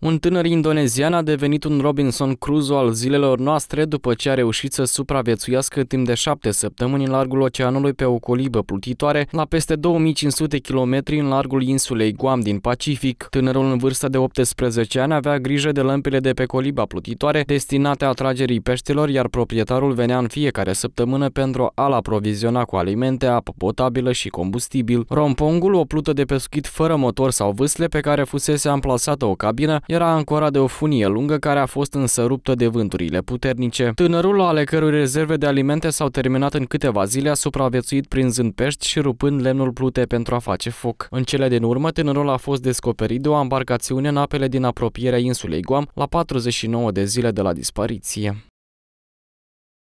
Un tânăr indonezian a devenit un Robinson Crusoe al zilelor noastre după ce a reușit să supraviețuiască timp de șapte săptămâni în largul oceanului pe o colibă plutitoare la peste 2500 km în largul insulei Guam din Pacific. Tânărul în vârstă de 18 ani avea grijă de lămpile de pe coliba plutitoare destinate atragerii peștilor, iar proprietarul venea în fiecare săptămână pentru a-l aproviziona cu alimente, apă potabilă și combustibil. Rompongul, o plută de pescuit fără motor sau vâsle pe care fusese amplasată o cabină, era ancorat de o funie lungă care a fost însă ruptă de vânturile puternice. Tânărul, ale cărui rezerve de alimente s-au terminat în câteva zile, a supraviețuit prinzând pești și rupând lemnul plute pentru a face foc. În cele din urmă, tânărul a fost descoperit de o embarcațiune în apele din apropierea insulei Guam la 49 de zile de la dispariție.